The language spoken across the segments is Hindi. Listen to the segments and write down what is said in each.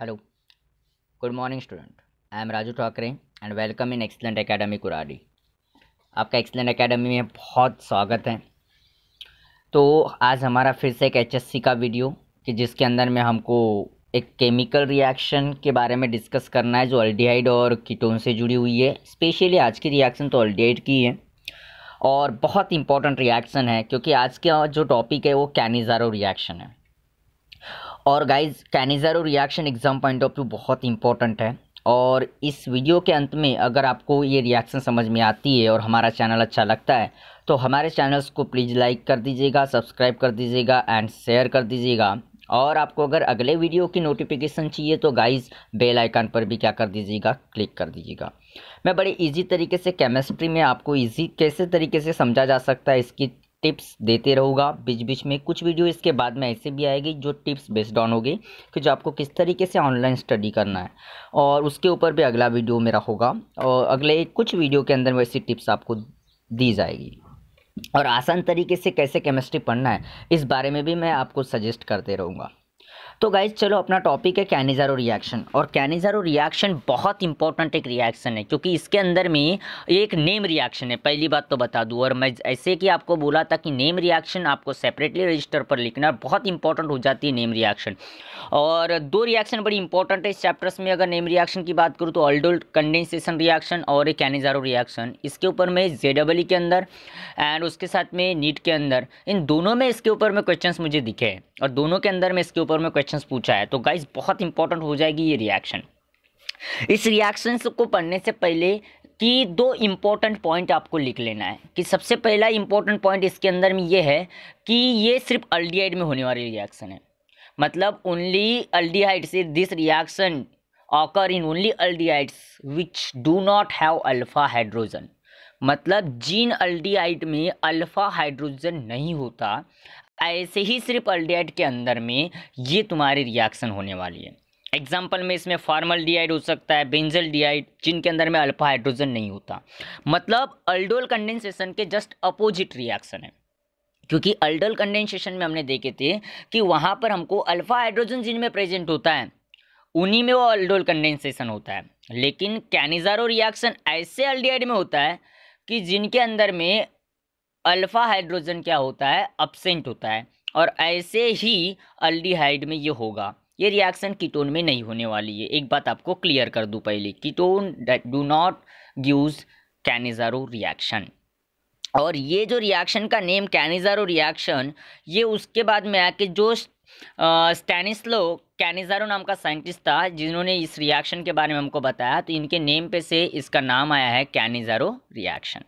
hello good morning student I am Raju Thackeray and welcome in excellent academy Kuradi आपका एक्सलेंट एकेडमी में बहुत स्वागत है तो आज हमारा फिर से एक एचएससी का वीडियो कि जिसके अंदर में हमको एक केमिकल रिएक्शन के बारे में डिस्कस करना है जो अल्डिहाइड और कीटोन से जुड़ी हुई है स्पेशली आज की रिएक्शन तो अल्डिहाइड की है और बहुत इंपॉर्टेंट रिएक्शन है क्योंकि आज का जो टॉपिक है वो कैनिज़ारो रिएक्शन है और guys Cannizzaro reaction exam point of view बहुत इंपॉर्टेंट है और इस वीडियो के अंत में अगर आपको ये रिएक्शन समझ में आती है और हमारा चैनल अच्छा लगता है तो हमारे चैनल्स को प्लीज़ लाइक कर दीजिएगा सब्सक्राइब कर दीजिएगा एंड शेयर कर दीजिएगा और आपको अगर अगले वीडियो की नोटिफिकेशन चाहिए तो गाइस बेल आइकन पर भी क्या कर दीजिएगा क्लिक कर दीजिएगा मैं बड़े इजी तरीके से केमिस्ट्री में आपको इजी कैसे तरीके से समझा जा सकता है इसकी टिप्स देते रहूँगा बीच बीच में कुछ वीडियो इसके बाद में ऐसे भी आएगी जो टिप्स बेस्ड ऑन होगी कि जो आपको किस तरीके से ऑनलाइन स्टडी करना है और उसके ऊपर भी अगला वीडियो मेरा होगा और अगले कुछ वीडियो के अंदर वैसी टिप्स आपको दी जाएगी और आसान तरीके से कैसे केमिस्ट्री पढ़ना है इस बारे में भी मैं आपको सजेस्ट करते रहूँगा तो गाइज चलो अपना टॉपिक है कैनिज़ारो रिएक्शन और कैनिज़ारो रिएक्शन बहुत इंपॉर्टेंट एक रिएक्शन है क्योंकि इसके अंदर में एक नेम रिएक्शन है पहली बात तो बता दूँ और मैं ऐसे कि आपको बोला था कि नेम रिएक्शन आपको सेपरेटली रजिस्टर पर लिखना बहुत इंपॉर्टेंट हो जाती है नेम रिएक्शन और दो रिएक्शन बड़ी इंपॉर्टेंट है इस चैप्टर्स में अगर नेम रिएक्शन की बात करूँ तो ऑल्डोल कंडेंसेशन रिएक्शन और एक कैनिज़ारो रिएक्शन इसके ऊपर में जे e e के अंदर एंड उसके साथ में नीट के अंदर इन दोनों में इसके ऊपर में क्वेश्चन मुझे दिखे और दोनों के अंदर में इसके ऊपर में क्वेश्चन रिएक्शंस पूछा है तो गाइज बहुत इंपॉर्टेंट हो जाएगी ये रिएक्शन इस रिएक्शंस को पढ़ने से पहले कि दो इम्पॉर्टेंट पॉइंट आपको लिख लेना है कि सबसे पहला इम्पॉर्टेंट पॉइंट इसके अंदर में ये है कि ये सिर्फ अल्डीहाइड में होने वाली रिएक्शन है मतलब ओनली अल्डीहाइड से this reaction occur in only aldehydes which do not have alpha hydrogen मतलब जीन अल्डीहाइड में अल्फ़ा हाइड्रोजन नहीं होता ऐसे ही सिर्फ अल्डियाइड के अंदर में ये तुम्हारी रिएक्शन होने वाली है एग्जाम्पल में इसमें फार्मल डीआइड हो सकता है बेंजल डीआइड जिनके अंदर में अल्फा हाइड्रोजन नहीं होता मतलब अल्डोल कंडेंसेशन के जस्ट अपोजिट रिएक्शन है क्योंकि अल्डोल कंडेंसेशन में हमने देखे थे कि वहाँ पर हमको अल्फा हाइड्रोजन जिनमें प्रेजेंट होता है उन्हीं में वो अल्डोल कंडेंसेशन होता है लेकिन कैनिजारो रिएक्शन ऐसे अल्डियाइड में होता है कि जिनके अंदर में अल्फ़ा हाइड्रोजन क्या होता है अपसेंट होता है और ऐसे ही अल्डीहाइड में ये होगा ये रिएक्शन कीटोन में नहीं होने वाली है एक बात आपको क्लियर कर दूँ पहले ketone do not use Cannizzaro reaction और ये जो रिएक्शन का नेम कैनिजारो रिएक्शन ये उसके बाद में आके जो स्टैनिस्लो कैनिजारो नाम का साइंटिस्ट था जिन्होंने इस रिएक्शन के बारे में हमको बताया तो इनके नेम पे से इसका नाम आया है कैनिजारो रिएक्शन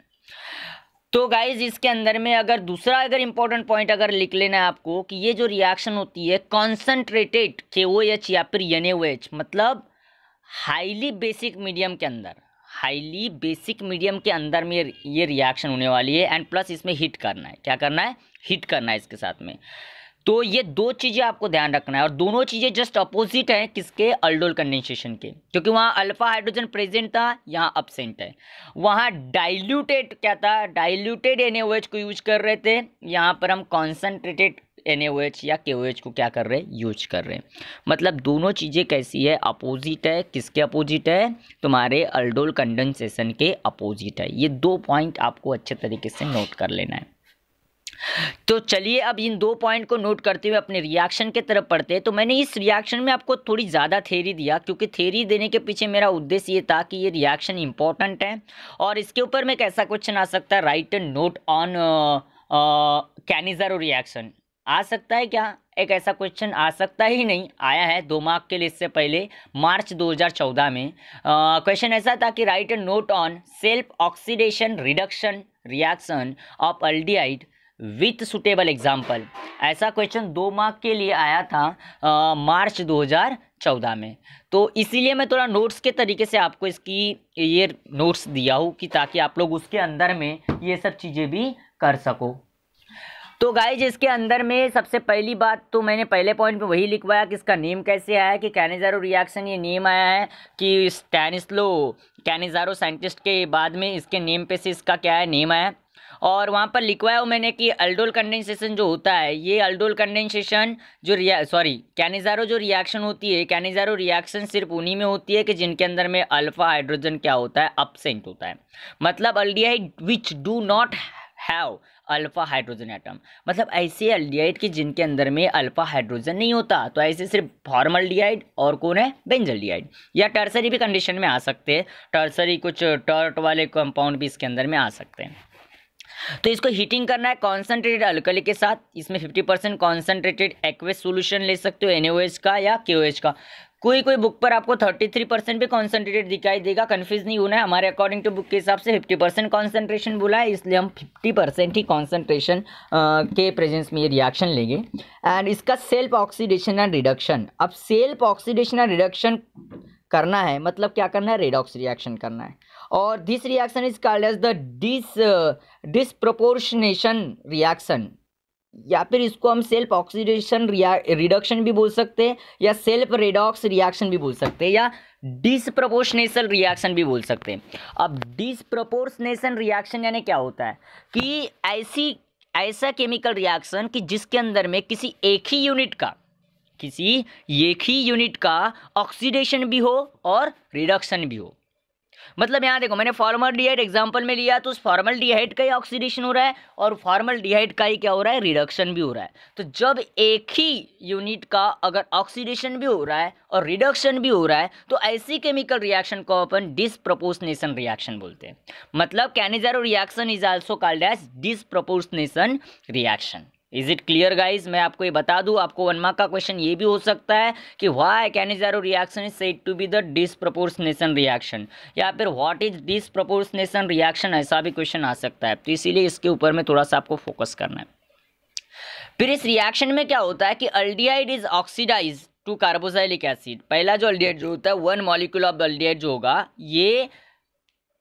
तो गाइज इसके अंदर में अगर दूसरा अगर इंपॉर्टेंट पॉइंट अगर लिख लेना है आपको कि ये जो रिएक्शन होती है कॉन्सेंट्रेटेड के ओ एच या फिर एन एच मतलब हाईली बेसिक मीडियम के अंदर हाईली बेसिक मीडियम के अंदर में ये रिएक्शन होने वाली है एंड प्लस इसमें हिट करना है क्या करना है हिट करना है इसके साथ में तो ये दो चीज़ें आपको ध्यान रखना है और दोनों चीज़ें जस्ट अपोजिट हैं किसके अल्डोल कंडेंसेशन के क्योंकि वहाँ अल्फा हाइड्रोजन प्रेजेंट था यहाँ अपसेंट है वहाँ डाइल्यूटेड क्या था डाइल्यूटेड एन को यूज कर रहे थे यहाँ पर हम कॉन्सनट्रेटेड एन या के को क्या कर रहे हैं यूज कर रहे हैं मतलब दोनों चीज़ें कैसी है अपोजिट है किसके अपोजिट है तुम्हारे अल्डोल कंडेंसेशन के अपोजिट है ये दो पॉइंट आपको अच्छे तरीके से नोट कर लेना है तो चलिए अब इन दो पॉइंट को नोट करते हुए अपने रिएक्शन के तरफ पढ़ते हैं तो मैंने इस रिएक्शन में आपको थोड़ी ज़्यादा थेरी दिया क्योंकि थेरी देने के पीछे मेरा उद्देश्य ये था कि ये रिएक्शन इंपॉर्टेंट है और इसके ऊपर मैं कैसा क्वेश्चन आ सकता है write note on Cannizzaro reaction आ सकता है क्या एक ऐसा क्वेश्चन आ सकता ही नहीं आया है दो मार्क के लिए इससे पहले मार्च 2014 में क्वेश्चन ऐसा था कि write note on self oxidation reduction reaction of aldehyde with suitable example ऐसा क्वेश्चन दो मार्क के लिए आया था आ, मार्च 2014 में तो इसीलिए मैं थोड़ा नोट्स के तरीके से आपको इसकी ये नोट्स दिया हूँ कि ताकि आप लोग उसके अंदर में ये सब चीज़ें भी कर सको तो गाइज इसके अंदर में सबसे पहली बात तो मैंने पहले पॉइंट में वही लिखवाया कि इसका नेम कैसे आया कि कैनेजारो रिएक्शन ये नेम आया है कि स्टैनिस्लो कैनेजारो साइंटिस्ट के बाद में इसके नेम पे से इसका क्या है नेम आया और वहाँ पर लिखवाया हूँ मैंने कि अल्डोल कंडेंसेशन जो होता है ये अल्डोल कंडेंसेशन जो रिया सॉरी कैनिजारो जो रिएक्शन होती है कैनिजारो रिएक्शन सिर्फ उन्हीं में होती है कि जिनके अंदर में अल्फा हाइड्रोजन क्या होता है अपसेंट होता है मतलब aldehyde which do not have alpha hydrogen atom मतलब ऐसे अल्डियाइड की जिनके अंदर में अल्फा हाइड्रोजन नहीं होता तो ऐसे सिर्फ फॉर्मल और कौन है बेंजल डिहाइड या टर्सरी भी कंडीशन में आ सकते हैं टर्सरी कुछ टर्ट वाले कंपाउंड भी इसके अंदर में आ सकते हैं तो इसको हीटिंग करना है कॉन्सेंट्रेटेड अल्कली के साथ इसमें 50 परसेंट कॉन्सेंट्रेटेड एक्वेस सोल्यूशन ले सकते हो एन का या के का कोई कोई बुक पर आपको 33 परसेंट भी कॉन्सेंट्रेटेड दिखाई देगा कंफ्यूज नहीं होना है हमारे अकॉर्डिंग टू बुक के हिसाब से 50 परसेंट कॉन्सेंट्रेशन बोला है इसलिए हम 50 परसेंट ही कॉन्सेंट्रेशन के प्रेजेंस में ये रिएक्शन लेंगे एंड इसका सेल्फ ऑक्सीडेशन एंड रिडक्शन अब सेल्फ ऑक्सीडेशन एंड रिडक्शन करना है मतलब क्या करना है रेडॉक्स रिएक्शन करना है और this reaction is called as the dis disproportionation reaction या फिर इसको हम सेल्फ ऑक्सीडेशन रिडक्शन भी बोल सकते हैं या सेल्फ रेडॉक्स रिएक्शन भी बोल सकते हैं या डिसप्रोपोर्शनेशन रिएक्शन भी बोल सकते हैं अब डिसप्रोपोर्शनेशन रिएक्शन यानी क्या होता है कि ऐसी ऐसा केमिकल रिएक्शन कि जिसके अंदर में किसी एक ही यूनिट का किसी एक ही यूनिट का ऑक्सीडेशन भी हो और रिडक्शन भी हो मतलब यहाँ देखो मैंने फॉर्मल डिहाइड एग्जाम्पल में लिया तो उस फॉर्मल डिहाइड का ही ऑक्सीडेशन हो रहा है और फॉर्मल डिहाइड का ही क्या हो रहा है रिडक्शन भी हो रहा है तो जब एक ही यूनिट का अगर ऑक्सीडेशन भी हो रहा है और रिडक्शन भी हो रहा है तो ऐसी केमिकल रिएक्शन को अपन डिसप्रपोर्सनेशन रिएक्शन बोलते हैं मतलब Cannizzaro reaction is also called as disproportionation reaction is it clear guys मैं आपको ये बता दूं आपको वन मार्क का क्वेश्चन ये भी हो सकता है कि why Cannizzaro reaction is said to be the disproportionation reaction या फिर व्हाट इज डिसप्रपोर्सनेशन रिएक्शन ऐसा भी क्वेश्चन आ सकता है तो इसीलिए इसके ऊपर में थोड़ा सा आपको फोकस करना है फिर इस रिएक्शन में क्या होता है कि aldehyde is oxidise to carboxylic acid पहला जो अल्डियाइड जो होता है वन मॉलिक्यूल ऑफ अल्डियाइड जो होगा ये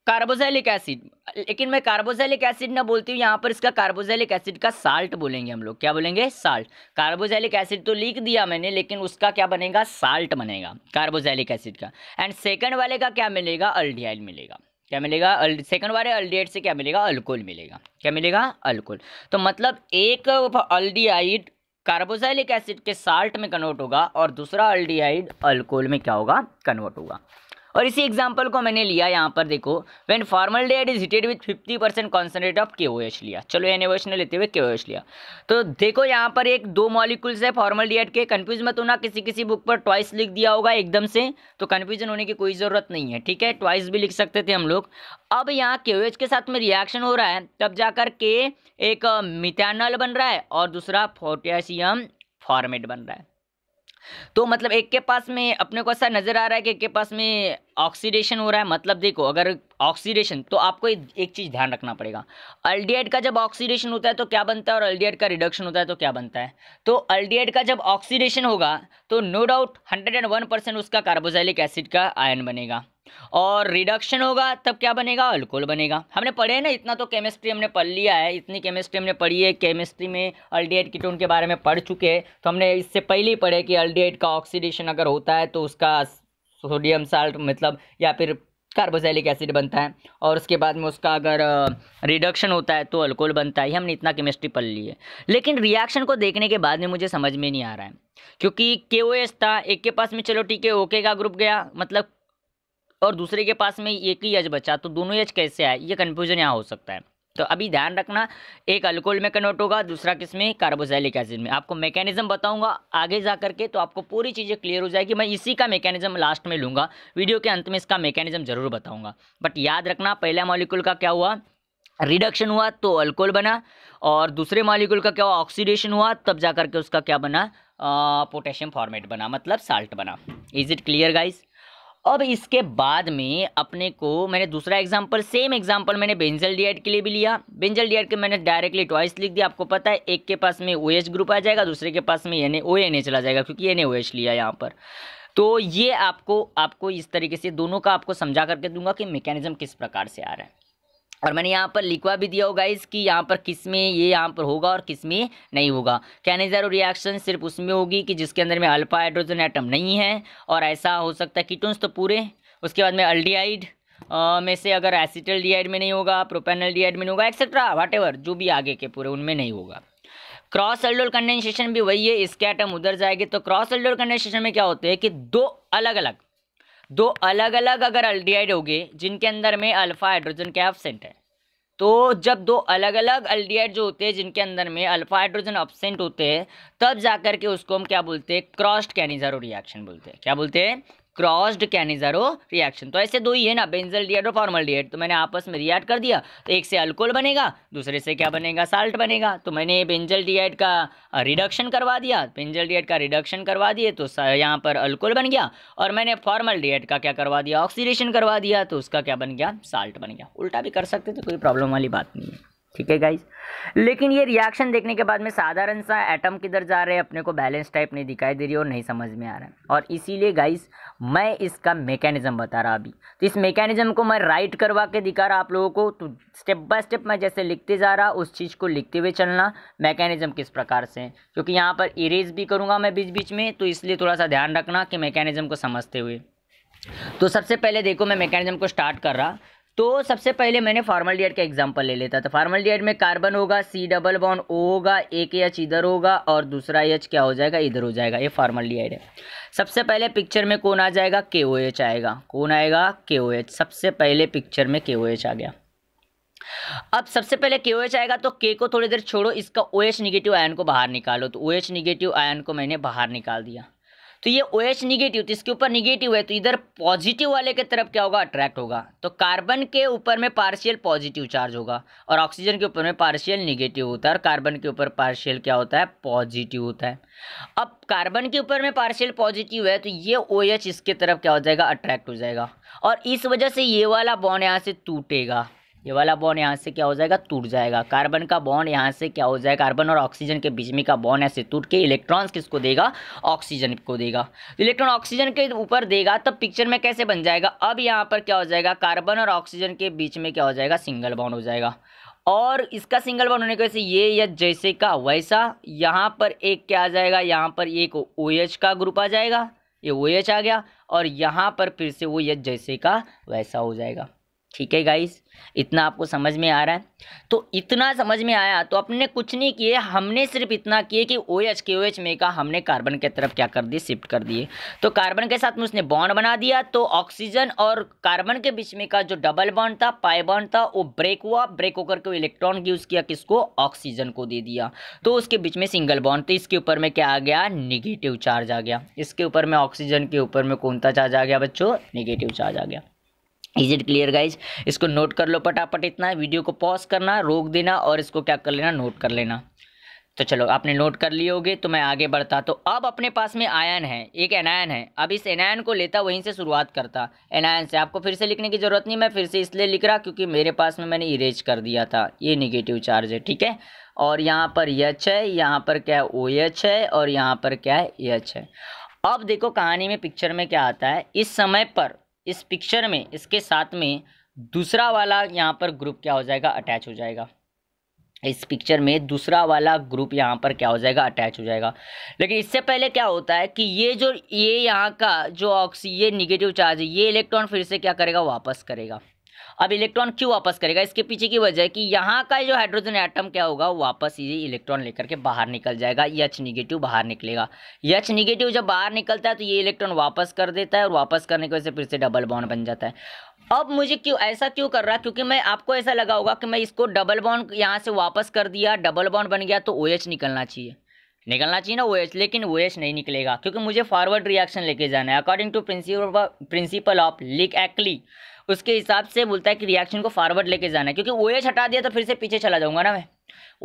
कार्बोजैलिक एसिड लेकिन मैं कार्बोजेलिक एसिड ना बोलती हूँ यहाँ पर इसका कार्बोजेलिक एसिड का साल्ट बोलेंगे हम लोग क्या बोलेंगे साल्ट कार्बोजेलिक एसिड तो लिख दिया मैंने लेकिन उसका क्या बनेगा साल्ट बनेगा कार्बोजेलिक एसिड का एंड सेकंड वाले का क्या मिलेगा अल्डियाइल मिलेगा क्या मिलेगा सेकंड वाले अल्डियाइड से क्या मिलेगा अल्कोहल मिलेगा क्या मिलेगा अल्कोहल तो मतलब एक अल्डियाइड कार्बोजेलिक एसिड के साल्ट में कन्वर्ट होगा और दूसरा अल्डियाइड अल्कोहल में क्या होगा कन्वर्ट होगा और इसी एग्जाम्पल को मैंने लिया यहाँ पर देखो when formaldehyde is heated with fifty percent concentrate of के लिया चलो एन ने लेते हुए के लिया तो देखो यहाँ पर एक दो मॉलिकुल्स है फॉर्मल डेड के कन्फ्यूज मत होना किसी किसी बुक पर ट्वाइस लिख दिया होगा एकदम से तो कन्फ्यूजन होने की कोई ज़रूरत नहीं है ठीक है ट्वाइस भी लिख सकते थे हम लोग अब यहाँ के के साथ में रिएक्शन हो रहा है तब जाकर के एक मिथानल बन रहा है और दूसरा पोटेशियम फॉर्मेट बन रहा है तो मतलब एक के पास में अपने को ऐसा नज़र आ रहा है कि एक के पास में ऑक्सीडेशन हो रहा है मतलब देखो अगर ऑक्सीडेशन तो आपको एक चीज़ ध्यान रखना पड़ेगा अल्डिहाइड का जब ऑक्सीडेशन होता है तो क्या बनता है और अल्डिहाइड का रिडक्शन होता है तो क्या बनता है तो अल्डिहाइड का जब ऑक्सीडेशन होगा तो no doubt hundred and one percent उसका कार्बोजाइलिक एसिड का आयन बनेगा और रिडक्शन होगा तब क्या बनेगा अल्कोहल बनेगा हमने पढ़े हैं ना इतना तो केमिस्ट्री हमने पढ़ लिया है इतनी केमिस्ट्री हमने पढ़ी है केमिस्ट्री में अल्डिहाइड कीटोन के बारे में पढ़ चुके हैं तो हमने इससे पहले ही पढ़े कि अल्डिहाइड का ऑक्सीडेशन अगर होता है तो उसका तो सोडियम साल्ट मतलब या फिर कार्बोजैलिक एसिड बनता है और उसके बाद में उसका अगर रिडक्शन होता है तो अल्कोहल बनता है हमने इतना केमिस्ट्री पढ़ ली है लेकिन रिएक्शन को देखने के बाद में मुझे समझ में नहीं आ रहा है क्योंकि के ओ एस था एक के पास में चलो ठीक है ओके का ग्रुप गया मतलब और दूसरे के पास में एक ही एज बचा तो दोनों एज कैसे आए ये कन्फ्यूजन यहाँ हो सकता है तो अभी ध्यान रखना एक अल्कोहल में कन्वर्ट होगा दूसरा किस में कार्बोजाइलिक एसिड में आपको मैकेनिज्म बताऊंगा आगे जा करके तो आपको पूरी चीज़ें क्लियर हो जाएगी मैं इसी का मैकेनिज्म लास्ट में लूँगा वीडियो के अंत में इसका मैकेनिज्म जरूर बताऊँगा बट याद रखना पहला मॉलिक्यूल का क्या हुआ रिडक्शन हुआ तो अल्कोहल बना और दूसरे मॉलिक्यूल का क्या हुआ ऑक्सीडेशन हुआ तब जा करके उसका क्या बना पोटेशियम फॉर्मेट बना मतलब साल्ट बना इज इट क्लियर गाइज़ अब इसके बाद में अपने को मैंने दूसरा एग्जाम्पल सेम एग्जाम्पल मैंने बेंजल डी के लिए भी लिया बेंजल डी के मैंने डायरेक्टली ट्वाइस लिख दिया आपको पता है एक के पास में ओ ग्रुप आ जाएगा दूसरे के पास में एन ओ एन ए चला जाएगा क्योंकि एन ए ओ एच लिया यहाँ पर तो ये आपको आपको इस तरीके से दोनों का आपको समझा करके दूंगा कि मैकेनिज्म किस प्रकार से आ रहा है और मैंने यहाँ पर लिखवा भी दिया होगा कि यहाँ पर किस में ये यहाँ पर होगा और किस में नहीं होगा कैनिजारो रिएक्शन सिर्फ उसमें होगी कि जिसके अंदर में अल्फा हाइड्रोजन एटम नहीं है और ऐसा हो सकता है कीटोन्स तो पूरे उसके बाद में अल्डियाइड में से अगर एसिटल डीआइड में नहीं होगा प्रोपेनल डीआइड में नहीं होगा एक्सेट्रा वाट जो भी आगे के पूरे उनमें नहीं होगा क्रॉस अल्डोल कंडेंसेशन भी वही है इसके आइटम उधर जाएंगे तो क्रॉस अल्डोल कंडेंसेशन में क्या होते हैं कि दो अलग अलग दो अलग अलग अगर अल्डिहाइड गए जिनके अंदर में अल्फ़ा हाइड्रोजन के एबसेंट है तो जब दो अलग अलग अल्डियाइड जो होते हैं जिनके अंदर में अल्फ़ा हाइड्रोजन एबसेंट होते हैं तब जाकर के उसको हम क्या बोलते हैं क्रॉस्ड कैनिजारो रिएक्शन बोलते हैं क्या बोलते हैं क्रॉस्ड कैनिजारो रिएक्शन तो ऐसे दो ही है ना बेंजल डिएट और फॉर्मल डिएट तो मैंने आपस में रिएक्ट कर दिया तो एक से अल्कोहल बनेगा दूसरे से क्या बनेगा साल्ट बनेगा तो मैंने बेंजल डिएट का रिडक्शन करवा दिया बेंजल डिएट का रिडक्शन करवा दिए तो यहाँ पर अल्कोहल बन गया और मैंने फॉर्मल डिएट का क्या करवा दिया ऑक्सीडेशन करवा दिया तो उसका क्या बन गया साल्ट बन गया उल्टा भी कर सकते थे कोई प्रॉब्लम वाली बात नहीं है ठीक है गाइज लेकिन ये रिएक्शन देखने के बाद में साधारण सा एटम किधर जा रहे हैं अपने को बैलेंस टाइप नहीं दिखाई दे रही और नहीं समझ में आ रहा है और इसीलिए गाइज मैं इसका मैकेनिज्म बता रहा अभी तो इस मैकेनिज्म को मैं राइट करवा के दिखा रहा आप लोगों को तो स्टेप बाय स्टेप मैं जैसे लिखते जा रहा उस चीज़ को लिखते हुए चलना मैकेनिज्म किस प्रकार से क्योंकि यहाँ पर इरेज भी करूँगा मैं बीच बीच में तो इसलिए थोड़ा सा ध्यान रखना कि मैकेनिज्म को समझते हुए तो सबसे पहले देखो मैं मैकेनिज्म को स्टार्ट कर रहा तो सबसे पहले मैंने फार्मलडिहाइड का एग्जाम्पल ले लेता था फार्मलडिहाइड में कार्बन होगा सी डबल बॉन्ड ओ होगा एक एच इधर होगा और दूसरा एच क्या हो जाएगा इधर हो जाएगा ये डी है सबसे पहले पिक्चर में कौन आ जाएगा के ओ एच आएगा कौन आएगा के ओ एच सबसे पहले पिक्चर में के ओ एच आ गया अब सबसे पहले के ओ एच आएगा तो के को थोड़ी देर छोड़ो इसका ओ एच निगेटिव आयन को बाहर निकालो तो ओ एच निगेटिव आयन को मैंने बाहर निकाल दिया तो ये ओ एच निगेटिव तो इसके ऊपर निगेटिव है तो इधर पॉजिटिव वाले के तरफ क्या होगा अट्रैक्ट होगा तो कार्बन के ऊपर में पार्शियल पॉजिटिव चार्ज होगा और ऑक्सीजन के ऊपर में पार्शियल निगेटिव होता है और कार्बन के ऊपर पार्शियल क्या होता है पॉजिटिव होता है अब कार्बन के ऊपर में पार्शियल पॉजिटिव है तो ये ओ OH इसके तरफ क्या हो जाएगा अट्रैक्ट हो जाएगा और इस वजह से ये वाला बॉन्ड यहाँ से टूटेगा ये वाला बॉन्ड यहाँ से क्या हो जाएगा टूट जाएगा कार्बन का बॉन्ड यहाँ से क्या हो जाएगा कार्बन और ऑक्सीजन के बीच में का बॉन्ड ऐसे टूट के इलेक्ट्रॉन्स किसको देगा ऑक्सीजन को देगा इलेक्ट्रॉन ऑक्सीजन के ऊपर देगा तब पिक्चर में कैसे बन जाएगा अब यहाँ पर क्या हो जाएगा कार्बन और ऑक्सीजन के बीच में क्या हो जाएगा सिंगल बॉन्ड हो जाएगा और इसका सिंगल बॉन्ड होने की वजह से ये या जैसे का वैसा यहाँ पर एक क्या आ जाएगा यहाँ पर एक ओ एच का ग्रुप आ जाएगा ये ओ एच आ गया और यहाँ पर फिर से वो यज जैसे का वैसा हो जाएगा ठीक है गाइस इतना आपको समझ में आ रहा है तो इतना समझ में आया तो अपने कुछ नहीं किए हमने सिर्फ इतना किए कि ओ एच के ओ एच में का हमने कार्बन के तरफ क्या कर दिए शिफ्ट कर दिए तो कार्बन के साथ में उसने बॉन्ड बना दिया तो ऑक्सीजन और कार्बन के बीच में का जो डबल बॉन्ड था पाई बॉन्ड था वो ब्रेक हुआ ब्रेक होकर के इलेक्ट्रॉन यूज़ किया किसको ऑक्सीजन को दे दिया तो उसके बीच में सिंगल बॉन्ड तो इसके ऊपर में क्या आ गया निगेटिव चार्ज आ गया इसके ऊपर में ऑक्सीजन के ऊपर में कौन सा चार्ज आ गया बच्चों निगेटिव चार्ज आ गया इज इट क्लियर गाइज इसको नोट कर लो पटापट इतना वीडियो को पॉज करना रोक देना और इसको क्या कर लेना नोट कर लेना तो चलो आपने नोट कर लिए होगे तो मैं आगे बढ़ता तो अब अपने पास में आयन है एक एनायन है अब इस एनायन को लेता वहीं से शुरुआत करता एनायन से आपको फिर से लिखने की ज़रूरत नहीं मैं फिर से इसलिए लिख रहा क्योंकि मेरे पास में मैंने इरेज कर दिया था ये निगेटिव चार्ज है ठीक है और यहाँ पर यच है यहाँ पर क्या है ओ oh एच है और यहाँ पर क्या है यच है अब देखो कहानी में पिक्चर में क्या आता है इस समय पर इस पिक्चर में इसके साथ में दूसरा वाला यहाँ पर ग्रुप क्या हो जाएगा अटैच हो जाएगा इस पिक्चर में दूसरा वाला ग्रुप यहाँ पर क्या हो जाएगा अटैच हो जाएगा लेकिन इससे पहले क्या होता है कि ये जो ये यहाँ का जो ऑक्सी ये निगेटिव चार्ज है ये इलेक्ट्रॉन फिर से क्या करेगा वापस करेगा अब इलेक्ट्रॉन क्यों वापस करेगा इसके पीछे की वजह है कि यहाँ का जो हाइड्रोजन एटम क्या होगा वापस ये इलेक्ट्रॉन लेकर के बाहर निकल जाएगा यच निगेटिव बाहर निकलेगा यच निगेटिव जब बाहर निकलता है तो ये इलेक्ट्रॉन वापस कर देता है और वापस करने की वजह से फिर से डबल बॉन्ड बन जाता है अब मुझे क्यों ऐसा क्यों कर रहा क्योंकि मैं आपको ऐसा लगा होगा कि मैं इसको डबल बॉन्ड यहाँ से वापस कर दिया डबल बॉन्ड बन गया तो ओ एच निकलना चाहिए निकलना चाहिए ना ओ एच लेकिन ओ एच नहीं निकलेगा क्योंकि मुझे फॉरवर्ड रिएक्शन लेके जाना है according to principle principle of लिक एक्ली उसके हिसाब से बोलता है कि रिएक्शन को फॉरवर्ड लेके जाना है क्योंकि ओएच हटा दिया तो फिर से पीछे चला जाऊंगा ना मैं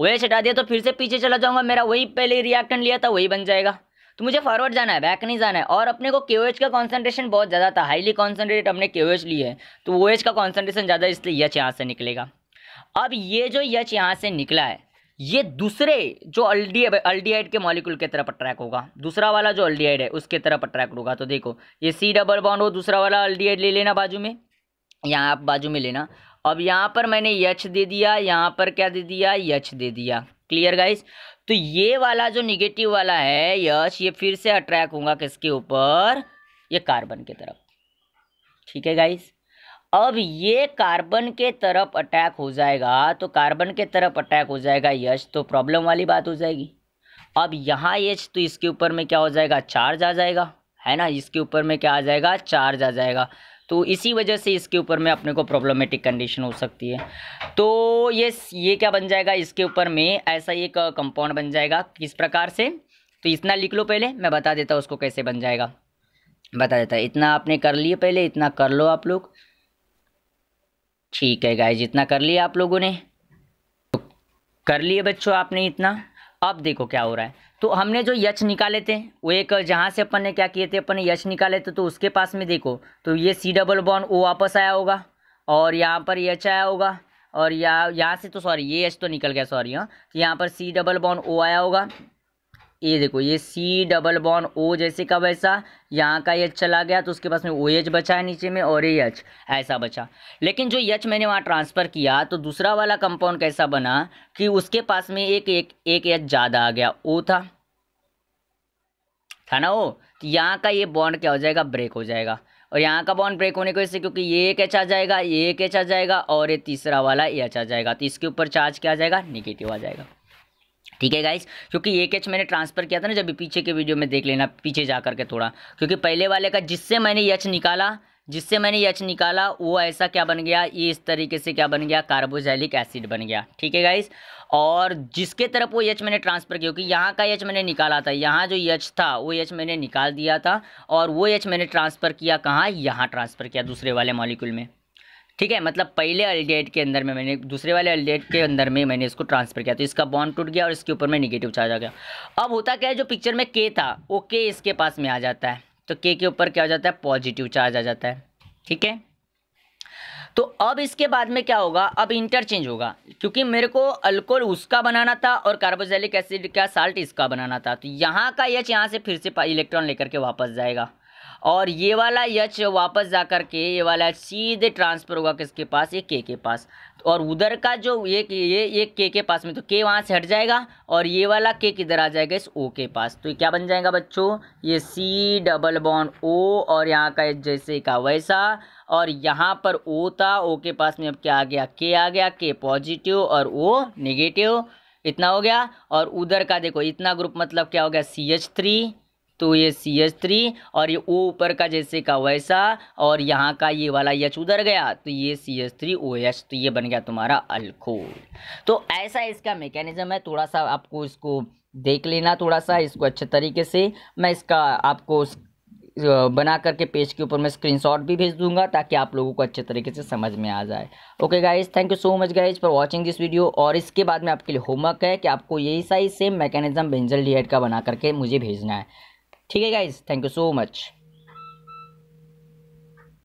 ओएच हटा दिया तो फिर से पीछे चला जाऊंगा मेरा वही पहले रिएक्टन लिया था वही बन जाएगा तो मुझे फॉरवर्ड जाना है बैक नहीं जाना है और अपने को केओएच का कॉन्सेंट्रेशन बहुत ज़्यादा था हाईली कॉन्सेंट्रेट हमने के ली है तो ओ का कॉन्सेंट्रेशन ज़्यादा इसलिए यच यहाँ से निकलेगा अब ये जो यच यहाँ से निकला है ये दूसरे जो अल्डी अल्डीहाइड के मॉलिक्यूल के तरफ अट्रैक्ट होगा दूसरा वाला जो अल्डीहाइड है उसके तरफ अट्रैक्ट होगा तो देखो ये सी डबल बॉन्ड हो दूसरा वाला अल्डीहाइड ले लेना बाजू में यहाँ आप बाजू में लेना अब यहाँ पर मैंने यच दे दिया यहाँ पर क्या दे दिया यच दे दिया क्लियर गाइस तो ये वाला जो निगेटिव वाला है यश ये फिर से अट्रैक्ट होगा किसके ऊपर ये कार्बन के तरफ ठीक है गाइस अब ये कार्बन के तरफ अटैक हो जाएगा तो कार्बन के तरफ अटैक हो जाएगा यश तो प्रॉब्लम वाली बात हो जाएगी अब यहाँ यश तो इसके ऊपर में क्या हो जाएगा चार्ज आ जाएगा है ना इसके ऊपर में क्या आ जाएगा चार्ज आ जाएगा तो इसी वजह से इसके ऊपर में अपने को प्रॉब्लमेटिक कंडीशन हो सकती है तो ये ये क्या बन जाएगा इसके ऊपर में ऐसा एक कंपाउंड बन जाएगा किस प्रकार से तो इतना लिख लो पहले मैं बता देता हूँ उसको कैसे बन जाएगा बता देता है इतना आपने कर लिए पहले इतना कर लो आप लोग ठीक है गाय जितना कर लिया आप लोगों ने कर लिए बच्चों आपने इतना अब देखो क्या हो रहा है तो हमने जो यच निकाले थे वो एक जहाँ से अपन ने क्या किए थे अपन ने यच निकाले थे तो उसके पास में देखो तो ये सी डबल बॉन ओ वापस आया होगा और यहाँ पर यच आया होगा और यहाँ यहाँ से तो सॉरी ये एच तो निकल गया सॉरी हाँ तो यहाँ पर सी डबल बॉन ओ आया होगा ये देखो ये सी डबल बॉन ओ जैसे का वैसा यहाँ का एच चला गया तो उसके पास में ओ एच बचा है नीचे में और ये एच ऐसा बचा लेकिन जो एच मैंने वहाँ ट्रांसफ़र किया तो दूसरा वाला कंपाउंड कैसा बना कि उसके पास में एक एक एक एच ज़्यादा आ गया ओ था था ना वो तो यहाँ का ये बॉन्ड क्या हो जाएगा ब्रेक हो जाएगा और यहाँ का बॉन्ड ब्रेक होने की वजह से क्योंकि ये एक एच आ जाएगा ये एक एच आ जाएगा और ये तीसरा वाला एच आ जाएगा तो इसके ऊपर चार्ज क्या आ जाएगा निगेटिव आ जाएगा ठीक है गाइस क्योंकि एक एच मैंने ट्रांसफ़र किया था ना जब पीछे के वीडियो में देख लेना पीछे जा करके थोड़ा क्योंकि पहले वाले का जिससे मैंने यच निकाला जिससे मैंने यच निकाला वो ऐसा क्या बन गया ये इस तरीके से क्या बन गया कार्बोजैलिक एसिड बन गया ठीक है गाइस और जिसके तरफ वो यच मैंने ट्रांसफ़र किया क्योंकि यहाँ का यच मैंने निकाला था यहाँ जो यच था वो यच मैंने निकाल दिया था और वो यच मैंने ट्रांसफ़र किया कहाँ यहाँ ट्रांसफ़र किया दूसरे वाले मॉलिक्यूल में ठीक है मतलब पहले अल्डेट के अंदर में मैंने दूसरे वाले अल्डेट के अंदर में मैंने इसको ट्रांसफर किया तो इसका बॉन्ड टूट गया और इसके ऊपर में निगेटिव चार्ज आ गया अब होता क्या है जो पिक्चर में के था वो के इसके पास में आ जाता है तो के के ऊपर क्या हो जाता है पॉजिटिव चार्ज आ जाता है ठीक है तो अब इसके बाद में क्या होगा अब इंटरचेंज होगा क्योंकि मेरे को अल्कोहल उसका बनाना था और कार्बोजेलिक एसिड का साल्ट इसका बनाना था तो यहाँ का एच यहाँ से फिर से इलेक्ट्रॉन लेकर के वापस जाएगा और ये वाला यच वापस जा कर के ये वाला सीधे ट्रांसफ़र होगा किसके पास ये के के पास और उधर का जो ये ये ये के के पास में तो के वहाँ से हट जाएगा और ये वाला के किधर आ जाएगा इस ओ के पास तो ये क्या बन जाएगा बच्चों ये सी डबल बॉन्ड ओ और यहाँ का जैसे का वैसा और यहाँ पर ओ था ओ के पास में अब क्या आ गया के आ गया के पॉजिटिव और ओ नेगेटिव इतना हो गया और उधर का देखो इतना ग्रुप मतलब क्या हो गया सी एच थ्री तो ये सी एच थ्री और ये ओ ऊपर का जैसे का वैसा और यहाँ का ये वाला यच उधर गया तो ये C H three O H तो ये बन गया तुम्हारा अल्कोल तो ऐसा इसका मैकेनिज्म है थोड़ा सा आपको इसको देख लेना थोड़ा सा इसको अच्छे तरीके से मैं इसका आपको बना करके पेज के ऊपर मैं स्क्रीनशॉट भी भेज दूंगा ताकि आप लोगों को अच्छे तरीके से समझ में आ जाए okay guys thank you so much guys for watching this video और इसके बाद में आपके लिए होमवर्क है कि आपको यही सारी सेम मैकेनिज्म बेंजल डी का बना करके मुझे भेजना है ठीक है guys thank you so much